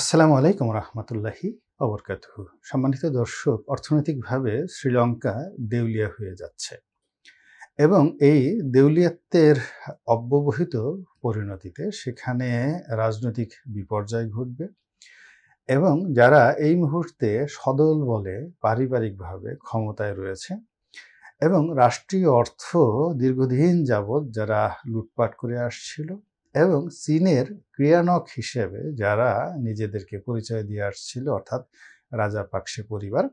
আসসালামু আলাইকুম রহমতুল্লাহি অবরকাত সম্মানিত দর্শক অর্থনৈতিকভাবে শ্রীলঙ্কা দেউলিয়া হয়ে যাচ্ছে এবং এই দেউলিয়াত্বের অব্যবহিত পরিণতিতে সেখানে রাজনৈতিক বিপর্যয় ঘটবে এবং যারা এই মুহূর্তে সদল বলে পারিবারিকভাবে ক্ষমতায় রয়েছে এবং রাষ্ট্রীয় অর্থ দীর্ঘদিন যাবৎ যারা লুটপাট করে আসছিল এবং চীনের ক্রিয়ানক হিসেবে যারা নিজেদেরকে পরিচয় দিয়ে আসছিল অর্থাৎ রাজা পাকসে পরিবার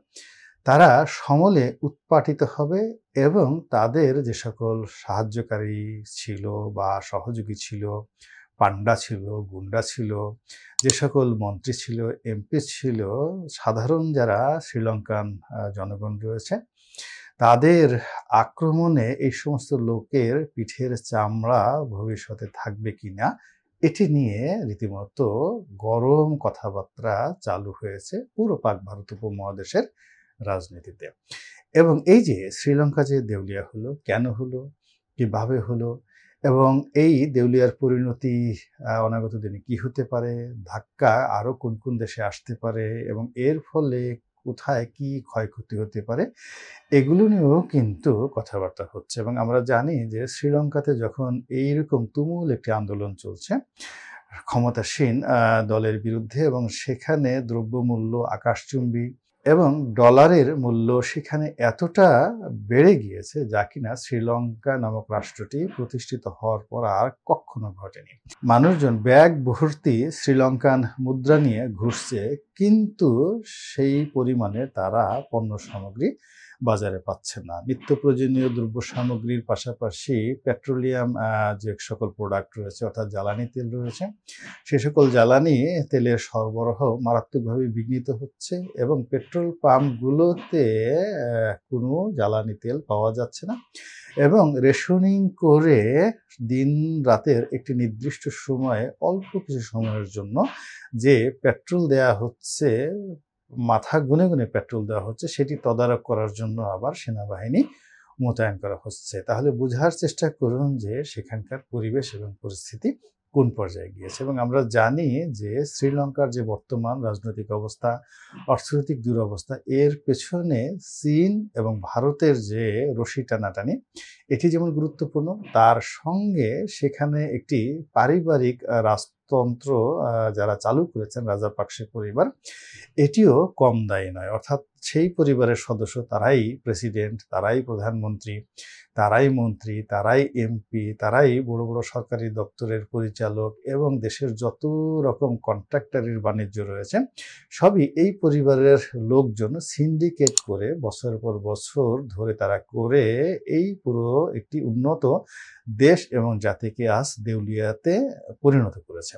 তারা সমলে উৎপাটিত হবে এবং তাদের যে সকল সাহায্যকারী ছিল বা সহযোগী ছিল পাণ্ডা ছিল গুন্ডা ছিল যে সকল মন্ত্রী ছিল এমপি ছিল সাধারণ যারা শ্রীলঙ্কান জনগণ রয়েছে তাদের আক্রমণে এই সমস্ত লোকের পিঠের চামড়া ভবিষ্যতে থাকবে কিনা এটি নিয়ে রীতিমতো গরম কথাবার্তা চালু হয়েছে পুরো পাক ভারত উপমহাদেশের রাজনীতিতে এবং এই যে শ্রীলঙ্কা যে দেউলিয়া হলো কেন হলো কিভাবে হলো এবং এই দেউলিয়ার পরিণতি অনাগত দিনে কি হতে পারে ধাক্কা আরও কোন কোন দেশে আসতে পারে এবং এর ফলে কোথায় কি ক্ষয়ক্ষতি হতে পারে এগুলো নিয়েও কিন্তু কথাবার্তা হচ্ছে এবং আমরা জানি যে শ্রীলঙ্কাতে যখন এইরকম তুমুল একটি আন্দোলন চলছে ক্ষমতাসীন দলের বিরুদ্ধে এবং সেখানে দ্রব্যমূল্য আকাশচুম্বী এবং ডলারের মূল্য সেখানে এতটা বেড়ে গিয়েছে যা কিনা শ্রীলঙ্কা নামক রাষ্ট্রটি প্রতিষ্ঠিত হওয়ার পর আর কখনো ঘটেনি মানুষজন ব্যাগ ভর্তি শ্রীলঙ্কান মুদ্রা নিয়ে ঘুরছে কিন্তু সেই পরিমাণে তারা পণ্য সামগ্রী বাজারে পাচ্ছে না নিত্য প্রয়োজনীয় দ্রব্য সামগ্রীর পাশাপাশি পেট্রোলিয়াম যে সকল প্রোডাক্ট রয়েছে অর্থাৎ জ্বালানি তেল রয়েছে সে সকল জ্বালানি তেলের সরবরাহ মারাত্মকভাবে বিঘ্নিত হচ্ছে এবং পেট্রোল পাম্পগুলোতে কোনো জ্বালানি তেল পাওয়া যাচ্ছে না এবং রেশনিং করে দিন রাতের একটি নির্দিষ্ট সময়ে অল্প কিছু সময়ের জন্য যে পেট্রোল দেয়া হচ্ছে মাথা গুনে গুনে পেট্রোল দেওয়া হচ্ছে সেটি তদারক করার জন্য আবার সেনাবাহিনী মোতায়েন করা হচ্ছে তাহলে বোঝার চেষ্টা করুন যে সেখানকার পরিবেশ এবং পরিস্থিতি কোন পর্যায়ে গিয়েছে এবং আমরা জানি যে শ্রীলঙ্কার যে বর্তমান রাজনৈতিক অবস্থা অর্থনৈতিক দুরবস্থা এর পেছনে চীন এবং ভারতের যে রশি টানাটানি এটি যেমন গুরুত্বপূর্ণ তার সঙ্গে সেখানে একটি পারিবারিক রাষ্ট্র তন্ত্র যারা চালু করেছেন রাজা পাকশে পরিবার এটিও কম দায়ী নয় অর্থাৎ সেই পরিবারের সদস্য তারাই প্রেসিডেন্ট তারাই প্রধানমন্ত্রী তারাই মন্ত্রী তারাই এমপি তারাই বড় বড় সরকারি দপ্তরের পরিচালক এবং দেশের যত রকম কন্ট্রাক্টারির বাণিজ্য রয়েছে সবই এই পরিবারের লোকজন সিন্ডিকেট করে বছর পর বছর ধরে তারা করে এই পুরো একটি উন্নত দেশ এবং জাতিকে আজ দেউলিয়াতে পরিণত করেছে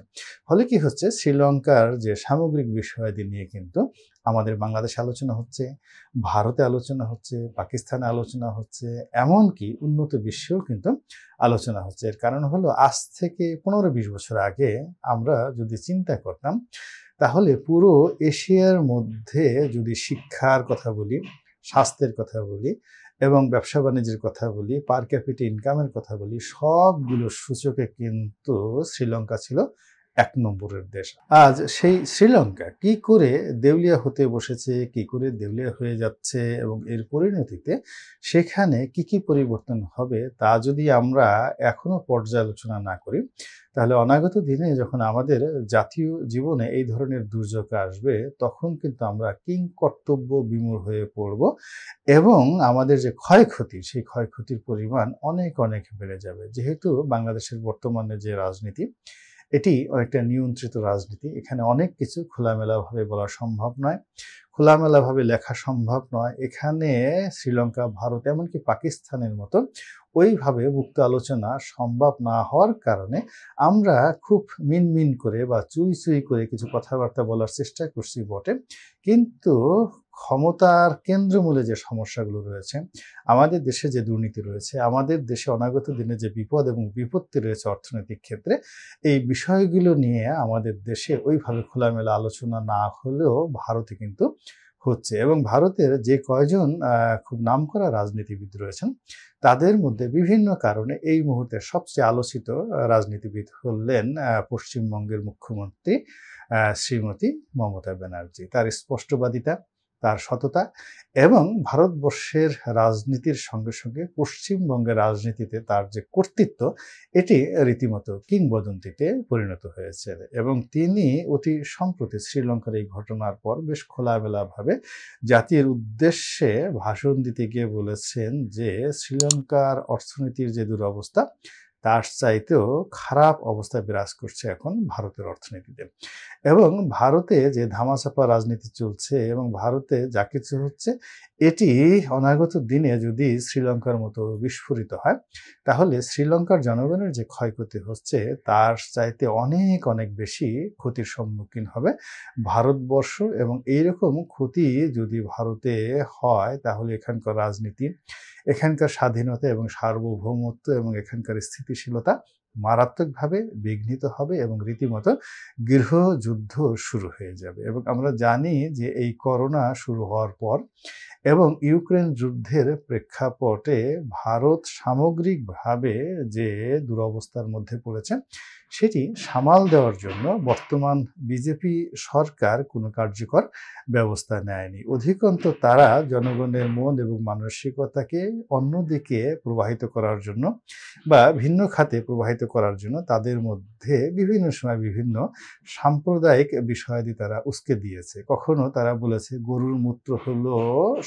ফলে কি হচ্ছে শ্রীলঙ্কার যে সামগ্রিক বিষয়াদি নিয়ে কিন্তু আমাদের বাংলাদেশে আলোচনা হচ্ছে ভারতে আলোচনা হচ্ছে পাকিস্তানে আলোচনা হচ্ছে এমনকি উন্নত বিশ্বেও কিন্তু আলোচনা হচ্ছে এর কারণ হলো আজ থেকে পনেরো বিশ বছর আগে আমরা যদি চিন্তা করতাম তাহলে পুরো এশিয়ার মধ্যে যদি শিক্ষার কথা বলি স্বাস্থ্যের কথা বলি এবং ব্যবসা বাণিজ্যের কথা বলি পার ক্যাপিটা ইনকামের কথা বলি সবগুলো সূচকে কিন্তু শ্রীলঙ্কা ছিল এক নম্বরের দেশ আজ সেই শ্রীলঙ্কা কি করে দেউলিয়া হতে বসেছে কি করে দেউলিয়া হয়ে যাচ্ছে এবং এর পরিণতিতে সেখানে কি কি পরিবর্তন হবে তা যদি আমরা এখনো পর্যালোচনা না করি তাহলে অনাগত দিনে যখন আমাদের জাতীয় জীবনে এই ধরনের দুর্যোগ আসবে তখন কিন্তু আমরা কিং কর্তব্য বিমূর হয়ে পড়ব এবং আমাদের যে ক্ষয়ক্ষতি সেই ক্ষয়ক্ষতির পরিমাণ অনেক অনেক বেড়ে যাবে যেহেতু বাংলাদেশের বর্তমানে যে রাজনীতি এটি অনেকটা নিয়ন্ত্রিত রাজনীতি এখানে অনেক কিছু খোলামেলাভাবে বলা সম্ভব নয় খোলামেলাভাবে লেখা সম্ভব নয় এখানে শ্রীলঙ্কা ভারত এমনকি পাকিস্তানের মতো ওইভাবে মুক্ত আলোচনা সম্ভব না হওয়ার কারণে আমরা খুব মিনমিন করে বা চুই চুই করে কিছু কথাবার্তা বলার চেষ্টা করছি বটে কিন্তু ক্ষমতার কেন্দ্রমূলে যে সমস্যাগুলো রয়েছে আমাদের দেশে যে দুর্নীতি রয়েছে আমাদের দেশে অনাগত দিনে যে বিপদ এবং বিপত্তি রয়েছে অর্থনৈতিক ক্ষেত্রে এই বিষয়গুলো নিয়ে আমাদের দেশে ওইভাবে খোলামেলা আলোচনা না হলেও ভারতে কিন্তু হচ্ছে এবং ভারতের যে কয়জন খুব নামকরা রাজনীতিবিদ রয়েছেন তাদের মধ্যে বিভিন্ন কারণে এই মুহূর্তে সবচেয়ে আলোচিত রাজনীতিবিদ হলেন পশ্চিমবঙ্গের মুখ্যমন্ত্রী শ্রীমতী মমতা ব্যানার্জি তার স্পষ্টবাদিতা তার সততা এবং ভারতবর্ষের রাজনীতির সঙ্গে সঙ্গে পশ্চিমবঙ্গের রাজনীতিতে তার যে কর্তৃত্ব এটি রীতিমতো কিংবদন্তিতে পরিণত হয়েছে এবং তিনি অতি সম্প্রতি শ্রীলঙ্কার এই ঘটনার পর বেশ খোলামেলাভাবে জাতির উদ্দেশ্যে ভাষণ দিতে গিয়ে বলেছেন যে শ্রীলঙ্কার অর্থনীতির যে দুরবস্থা তার চাইতেও খারাপ অবস্থা বিরাজ করছে এখন ভারতের অর্থনীতিতে এবং ভারতে যে ধামাচাপা রাজনীতি চলছে এবং ভারতে যা কিছু হচ্ছে এটি অনাগত দিনে যদি শ্রীলঙ্কার মতো বিস্ফোরিত হয় তাহলে শ্রীলঙ্কার জনগণের যে ক্ষয়ক্ষতি হচ্ছে তার চাইতে অনেক অনেক বেশি ক্ষতির সম্মুখীন হবে ভারতবর্ষ এবং এইরকম ক্ষতি যদি ভারতে হয় তাহলে এখানকার রাজনীতি এখানকার স্বাধীনতা এবং সার্বভৌমত্ব এবং এখানকার স্থিতিশীলতা মারাত্মকভাবে বিঘ্নিত হবে এবং রীতিমতো গৃহযুদ্ধ শুরু হয়ে যাবে এবং আমরা জানি যে এই করোনা শুরু হওয়ার পর এবং ইউক্রেন যুদ্ধের প্রেক্ষাপটে ভারত সামগ্রিকভাবে যে দুরবস্থার মধ্যে পড়েছে সেটি সামাল দেওয়ার জন্য বর্তমান বিজেপি সরকার কোনো কার্যকর ব্যবস্থা নেয়নি অধিকন্ত তারা জনগণের মন এবং মানসিকতাকে অন্যদিকে প্রবাহিত করার জন্য বা ভিন্ন খাতে প্রবাহিত করার জন্য তাদের মধ্যে বিভিন্ন সময় বিভিন্ন সাম্প্রদায়িক বিষয়াদি তারা উস্কে দিয়েছে কখনো তারা বলেছে গরুর মূত্র হলো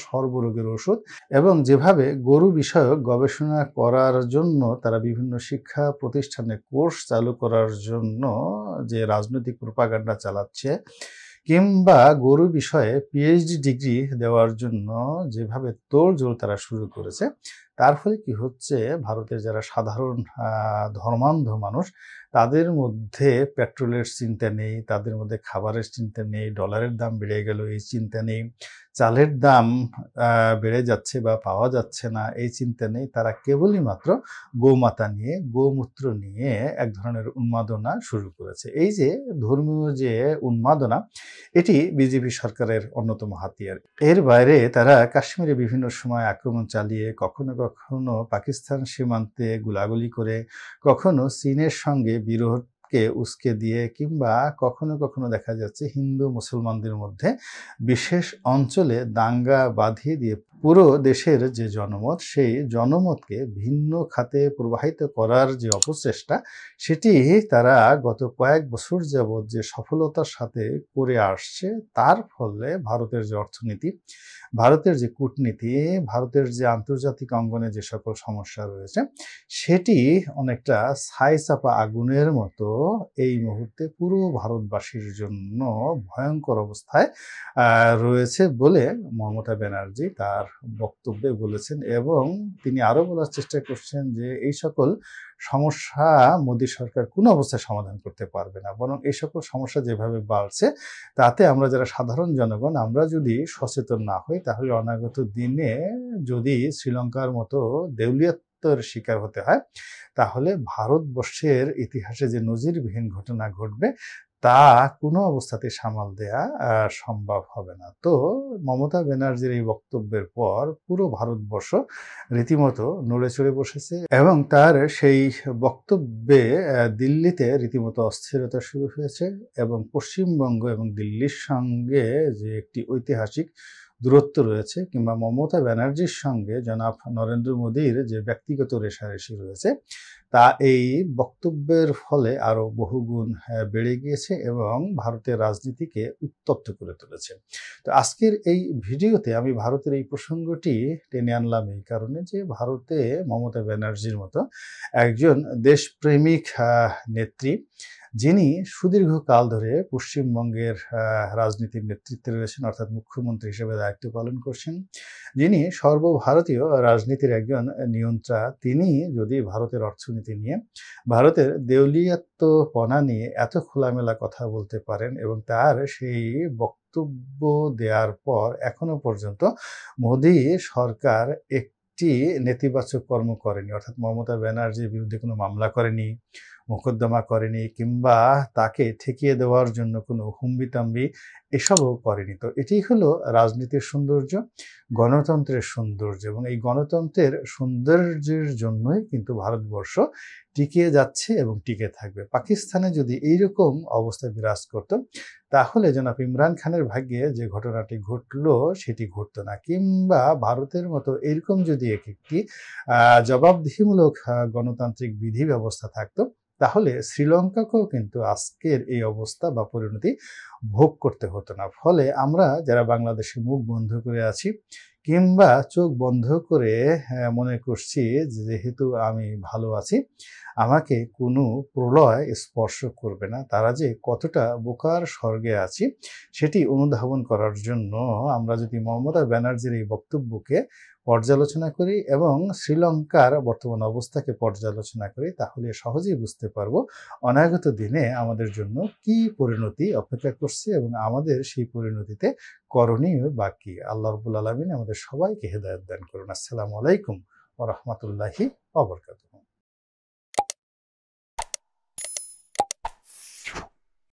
সর্বরোগের ওষুধ এবং যেভাবে গরু বিষয়ক গবেষণা করার জন্য তারা বিভিন্ন শিক্ষা প্রতিষ্ঠানে কোর্স চালু করার জন্য যে রাজনৈতিক প্রোপাগান্ডা চালাচ্ছে কিংবা গরু বিষয়ে পিএইচডি ডিগ্রি দেওয়ার জন্য যেভাবে তোড়জোড় তারা শুরু করেছে তার ফলে কি হচ্ছে ভারতের যারা সাধারণ ধর্মান্ধ মানুষ তাদের মধ্যে পেট্রোলের চিন্তা নেই তাদের মধ্যে খাবারের চিন্তা নেই ডলারের দাম বেড়ে গেল এই চিন্তা নেই চালের দাম বেড়ে যাচ্ছে বা পাওয়া যাচ্ছে না এই চিন্তা নেই তারা কেবলই মাত্র গোমাতা নিয়ে গোমূত্র নিয়ে এক ধরনের উন্মাদনা শুরু করেছে এই যে ধর্মীয় যে উন্মাদনা এটি বিজেপি সরকারের অন্যতম হাতিয়ার এর বাইরে তারা কাশ্মীরে বিভিন্ন সময় আক্রমণ চালিয়ে কখনো কখনো পাকিস্তান সীমান্তে গুলাগুলি করে কখনো চীনের সঙ্গে বিরোধকে কে উস্কে দিয়ে কিংবা কখনো কখনো দেখা যাচ্ছে হিন্দু মুসলমানদের মধ্যে বিশেষ অঞ্চলে দাঙ্গা বাঁধিয়ে দিয়ে পুরো দেশের যে জনমত সেই জনমতকে ভিন্ন খাতে প্রবাহিত করার যে অপচেষ্টা সেটি তারা গত কয়েক বছর যাবৎ যে সফলতার সাথে করে আসছে তার ফলে ভারতের যে অর্থনীতি ভারতের যে কূটনীতি ভারতের যে আন্তর্জাতিক অঙ্গনে যে সকল সমস্যা রয়েছে সেটি অনেকটা ছাই চাপা আগুনের মতো এই মুহূর্তে পুরো ভারতবাসীর জন্য ভয়ঙ্কর অবস্থায় রয়েছে বলে মমতা ব্যানার্জি তার বক্তব্যে বলেছেন এবং তিনি আরও বলার চেষ্টা করছেন যে এই সকল সমস্যা মোদী সরকার কোনো অবস্থায় সমাধান করতে পারবে না বরং এই সকল সমস্যা যেভাবে বাড়ছে তাতে আমরা যারা সাধারণ জনগণ আমরা যদি সচেতন না হই তাহলে অনাগত দিনে যদি শ্রীলঙ্কার মতো দেউলিয়া শিকার হতে হয় তাহলে ভারতবর্ষের ইতিহাসে যে নজিরবিহীন ঘটনা ঘটবে তা কোনো অবস্থাতে সামাল দেয়া সম্ভব হবে না তো মমতা ব্যানার্জির এই বক্তব্যের পর পুরো ভারতবর্ষ রীতিমতো নড়ে চড়ে বসেছে এবং তার সেই বক্তব্যে দিল্লিতে রীতিমতো অস্থিরতা শুরু হয়েছে এবং পশ্চিমবঙ্গ এবং দিল্লির সঙ্গে যে একটি ঐতিহাসিক দূরত্ব রয়েছে কিংবা মমতা ব্যানার্জির সঙ্গে জনাব নরেন্দ্র মোদীর যে ব্যক্তিগত রেশারেশি রয়েছে তা এই বক্তব্যের ফলে আরও বহুগুণ বেড়ে গিয়েছে এবং ভারতের রাজনীতিকে উত্তপ্ত করে তুলেছে তো আজকের এই ভিডিওতে আমি ভারতের এই প্রসঙ্গটি টেনে আনলাম এই কারণে যে ভারতে মমতা ব্যানার্জির মতো একজন দেশপ্রেমিক নেত্রী যিনি সুদীর্ঘকাল ধরে পশ্চিমবঙ্গের রাজনীতির নেতৃত্বে রয়েছেন অর্থাৎ মুখ্যমন্ত্রী হিসেবে দায়িত্ব পালন করছেন যিনি সর্বভারতীয় রাজনীতির একজন নিয়ন্ত্রা তিনি যদি ভারতের অর্থনীতি নিয়ে ভারতের দেউলিয়াত্মপনা নিয়ে এত খোলামেলা কথা বলতে পারেন এবং তার সেই বক্তব্য দেওয়ার পর এখনো পর্যন্ত মোদী সরকার একটি নেতিবাচক কর্ম করেনি অর্থাৎ মমতা ব্যানার্জির বিরুদ্ধে কোনো মামলা করেনি মোকদ্দমা করেনি কিংবা তাকে ঠেকিয়ে দেওয়ার জন্য কোনো হুম্বিতাম্বি এসবও করেনি তো এটি হলো রাজনীতির সৌন্দর্য গণতন্ত্রের সৌন্দর্য এবং এই গণতন্ত্রের সৌন্দর্যের জন্যই কিন্তু ভারতবর্ষ টিকিয়ে যাচ্ছে এবং টিকে থাকবে পাকিস্তানে যদি এইরকম অবস্থা বিরাজ করত তাহলে জনাব ইমরান খানের ভাগ্যে যে ঘটনাটি ঘটলো সেটি ঘটতো না কিংবা ভারতের মতো এরকম যদি এক একটি জবাবদিহিমূলক গণতান্ত্রিক বিধি ব্যবস্থা থাকতো তাহলে শ্রীলঙ্কাকেও কিন্তু আজকের এই অবস্থা বা পরিণতি ভোগ করতে হতো না ফলে আমরা যারা বাংলাদেশে মুখ বন্ধ করে আছি কিংবা চোখ বন্ধ করে হ্যাঁ, মনে করছি যেহেতু আমি ভালো আছি আমাকে কোনো প্রলয় স্পর্শ করবে না তারা যে কতটা বোকার স্বর্গে আছি সেটি অনুধাবন করার জন্য আমরা যদি মমতা ব্যানার্জির এই বক্তব্যকে পর্যালোচনা করি এবং শ্রীলঙ্কার বর্তমান অবস্থাকে পর্যালোচনা করি তাহলে সহজেই বুঝতে পারবো অনাগত দিনে আমাদের জন্য কি পরিণতি অপেক্ষা করছে এবং আমাদের সেই পরিণতিতে করণীয় বা কি আল্লাহ রবুল আলমিন আমাদের সবাইকে হেদায়ত দান করুন আসসালামু আলাইকুম ও রহমতুল্লাহি অবরকাত